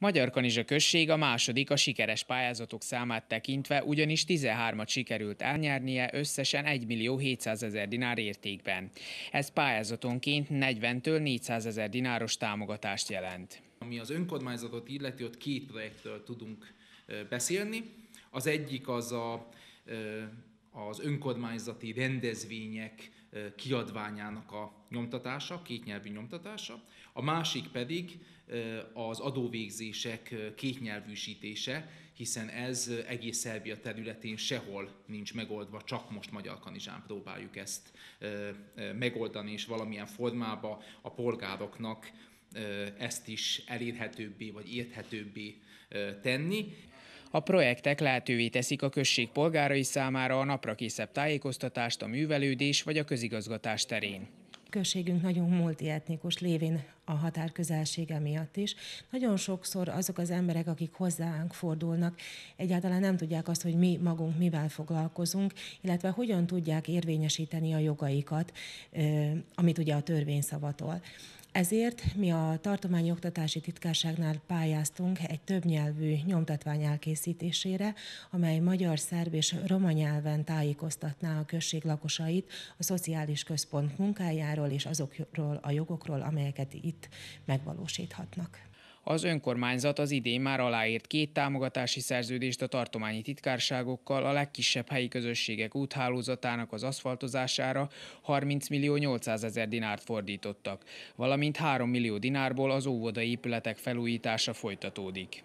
Magyar Kanizsa község a második a sikeres pályázatok számát tekintve, ugyanis 13-at sikerült elnyernie összesen 1 millió 700 ezer dinár értékben. Ez pályázatonként 40-től 400 ezer dináros támogatást jelent. Ami az önkormányzatot illeti, ott két projektről tudunk beszélni. Az egyik az a az önkormányzati rendezvények kiadványának a nyomtatása, kétnyelvű nyomtatása, a másik pedig az adóvégzések kétnyelvűsítése, hiszen ez egész Szerbia területén sehol nincs megoldva, csak most Magyar Kanizsán próbáljuk ezt megoldani, és valamilyen formába a polgároknak ezt is elérhetőbbé vagy érthetőbbé tenni. A projektek lehetővé teszik a község polgárai számára a készebb tájékoztatást a művelődés vagy a közigazgatás terén. Községünk nagyon multietnikus lévén a határ közelsége miatt is. Nagyon sokszor azok az emberek, akik hozzánk fordulnak, egyáltalán nem tudják azt, hogy mi magunk mivel foglalkozunk, illetve hogyan tudják érvényesíteni a jogaikat, amit ugye a törvény szavatol. Ezért mi a Tartományi Oktatási Titkárságnál pályáztunk egy többnyelvű nyomtatvány elkészítésére, amely magyar, szerb és roma nyelven tájékoztatná a község lakosait a szociális központ munkájáról és azokról a jogokról, amelyeket itt itt megvalósíthatnak. Az önkormányzat az idén már aláírt két támogatási szerződést a tartományi titkárságokkal a legkisebb helyi közösségek úthálózatának az aszfaltozására 30 millió 800 ezer dinárt fordítottak, valamint 3 millió dinárból az óvodai épületek felújítása folytatódik.